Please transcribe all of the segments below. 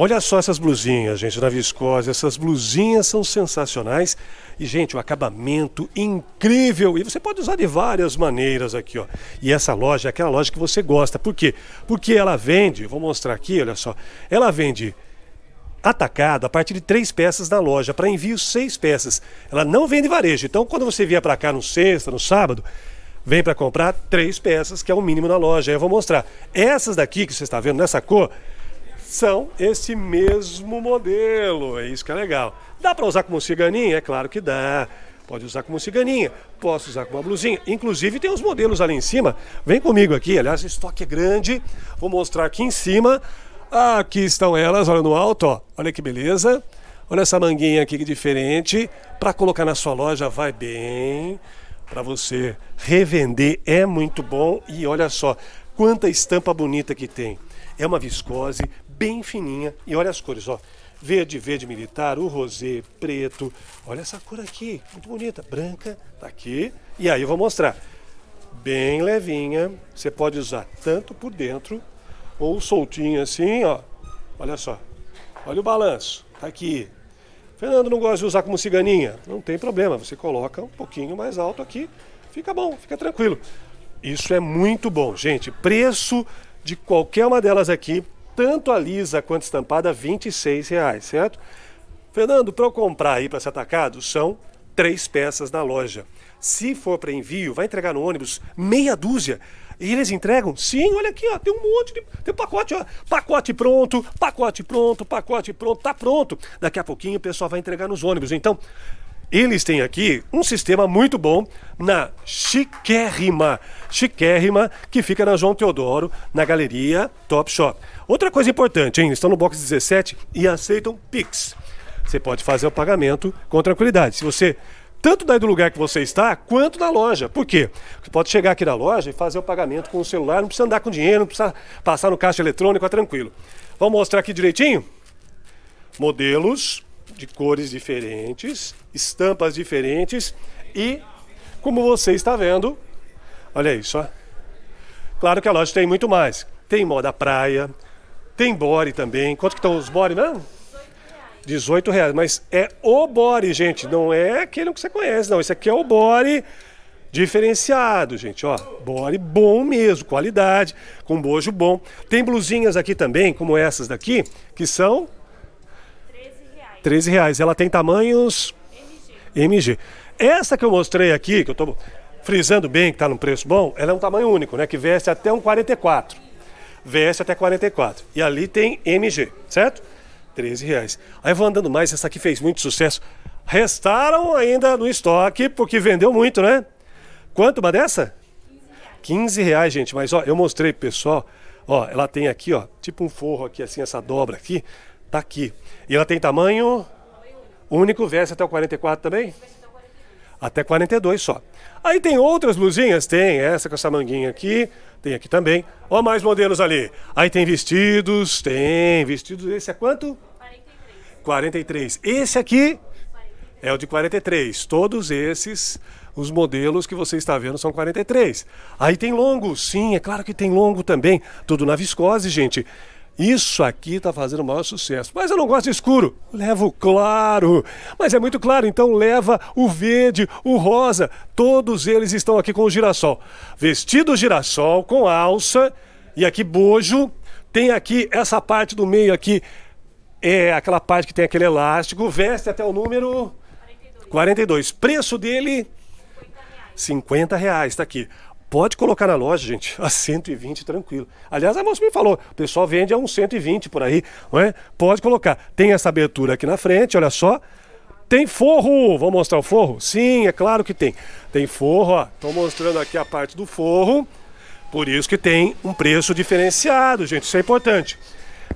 Olha só essas blusinhas, gente, na viscose. Essas blusinhas são sensacionais. E, gente, o acabamento incrível. E você pode usar de várias maneiras aqui, ó. E essa loja é aquela loja que você gosta. Por quê? Porque ela vende, vou mostrar aqui, olha só. Ela vende atacado a partir de três peças na loja, para envio seis peças. Ela não vende varejo. Então, quando você vier para cá no sexta, no sábado, vem para comprar três peças, que é o mínimo na loja. Aí eu vou mostrar. Essas daqui que você está vendo nessa cor são esse mesmo modelo. É isso que é legal. Dá para usar como ciganinha? É claro que dá. Pode usar como ciganinha, posso usar como uma blusinha. Inclusive tem os modelos ali em cima. Vem comigo aqui, aliás, o estoque é grande. Vou mostrar aqui em cima. Aqui estão elas, olha no alto, ó. olha que beleza. Olha essa manguinha aqui que é diferente. Para colocar na sua loja vai bem. Para você revender é muito bom. E olha só, quanta estampa bonita que tem. É uma viscose bem fininha. E olha as cores, ó. Verde, verde militar, o rosé, preto. Olha essa cor aqui, muito bonita. Branca, tá aqui. E aí eu vou mostrar. Bem levinha. Você pode usar tanto por dentro ou soltinha assim, ó. Olha só. Olha o balanço. Tá aqui. Fernando não gosta de usar como ciganinha. Não tem problema, você coloca um pouquinho mais alto aqui. Fica bom, fica tranquilo. Isso é muito bom, gente. Preço de qualquer uma delas aqui tanto a lisa quanto a estampada, R$ 26,00, certo? Fernando, para eu comprar aí para ser atacado, são três peças na loja. Se for para envio, vai entregar no ônibus meia dúzia. E eles entregam? Sim, olha aqui, ó, tem um monte de. Tem pacote, ó. Pacote pronto, pacote pronto, pacote pronto, tá pronto. Daqui a pouquinho o pessoal vai entregar nos ônibus. Então, eles têm aqui um sistema muito bom na Chiquérrima. Chiquérrima, que fica na João Teodoro, na galeria Top Shop. Outra coisa importante, hein? Estão no box 17 e aceitam Pix. Você pode fazer o pagamento com tranquilidade. Se você tanto daí do lugar que você está, quanto da loja. Por quê? Você pode chegar aqui na loja e fazer o pagamento com o celular, não precisa andar com dinheiro, não precisa passar no caixa eletrônico, é tranquilo. Vamos mostrar aqui direitinho? Modelos de cores diferentes, estampas diferentes e, como você está vendo, olha isso. Ó. Claro que a loja tem muito mais. Tem moda praia, tem body também. Quanto que estão os body não? 18 reais, mas é o body, gente, não é aquele que você conhece, não. Esse aqui é o body diferenciado, gente, ó. Body bom mesmo, qualidade, com bojo bom. Tem blusinhas aqui também, como essas daqui, que são 13 reais. Ela tem tamanhos MG. Essa que eu mostrei aqui, que eu estou frisando bem, que está num preço bom, ela é um tamanho único, né? Que veste até um 44. Veste até 44. E ali tem MG, certo? 13 reais. Aí vou andando mais, essa aqui fez muito sucesso. Restaram ainda no estoque, porque vendeu muito, né? Quanto uma dessa? 15 reais, gente. Mas ó, eu mostrei pro pessoal, ó, ela tem aqui, ó, tipo um forro aqui, assim, essa dobra aqui. Tá aqui. E ela tem tamanho único, veste até o 44 também? Até 42 só. Aí tem outras blusinhas? Tem essa com essa manguinha aqui, tem aqui também. Ó, mais modelos ali. Aí tem vestidos, tem vestidos. Esse é quanto? 43. 43. Esse aqui é o de 43. Todos esses, os modelos que você está vendo são 43. Aí tem longo, sim, é claro que tem longo também. Tudo na viscose, gente. Isso aqui está fazendo o maior sucesso. Mas eu não gosto de escuro. Leva o claro. Mas é muito claro, então leva o verde, o rosa. Todos eles estão aqui com o girassol. Vestido girassol, com alça. E aqui bojo. Tem aqui essa parte do meio aqui. É aquela parte que tem aquele elástico. Veste até o número... 42. 42. Preço dele... 50 reais, tá aqui. Pode colocar na loja, gente, a 120 tranquilo. Aliás, a moça me falou, o pessoal vende a uns 120 por aí, não é? Pode colocar. Tem essa abertura aqui na frente, olha só. Tem forro! Vou mostrar o forro? Sim, é claro que tem. Tem forro, ó. Tô mostrando aqui a parte do forro. Por isso que tem um preço diferenciado, gente. Isso é importante.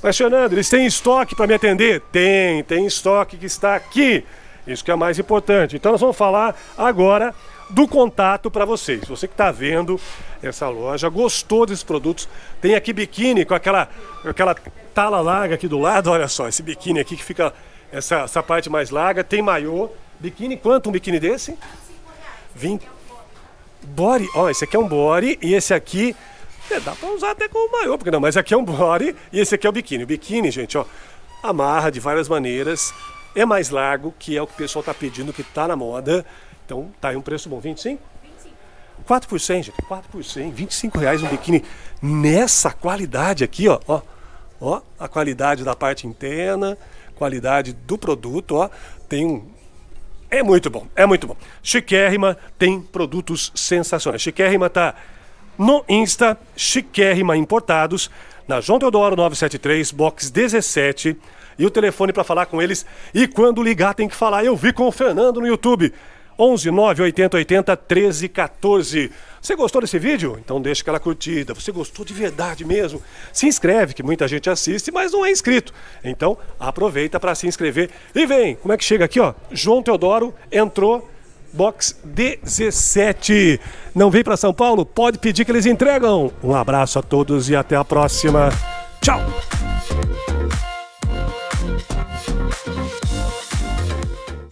Mas, Fernando, eles têm estoque para me atender? Tem, tem estoque que está aqui. Isso que é mais importante. Então nós vamos falar agora do contato para vocês. Você que está vendo essa loja, gostou desses produtos, tem aqui biquíni com aquela, aquela tala larga aqui do lado, olha só, esse biquíni aqui que fica essa, essa parte mais larga, tem maiô, biquíni, quanto um biquíni desse? 20. Body, ó, esse aqui é um body e esse aqui é, dá para usar até com o maiô, porque não, mas aqui é um body e esse aqui é o biquíni. O biquíni, gente, ó, amarra de várias maneiras, é mais largo, que é o que o pessoal está pedindo, que está na moda. Então tá aí um preço bom, 25? 4 por 100, gente, 4 por 100, 25 reais um biquíni nessa qualidade aqui, ó, ó, ó, a qualidade da parte interna, qualidade do produto, ó, tem um, é muito bom, é muito bom. Chiquérrima tem produtos sensacionais. Chiquérrima tá no Insta, Chiquérrima Importados, na João Teodoro 973, box 17, e o telefone para falar com eles. E quando ligar, tem que falar. Eu vi com o Fernando no YouTube. 11 9 80 80 13 14. Você gostou desse vídeo? Então deixa aquela curtida. Você gostou de verdade mesmo? Se inscreve, que muita gente assiste, mas não é inscrito. Então aproveita para se inscrever e vem. Como é que chega aqui, ó? João Teodoro entrou box 17. Não vem para São Paulo? Pode pedir que eles entregam. Um abraço a todos e até a próxima. Tchau.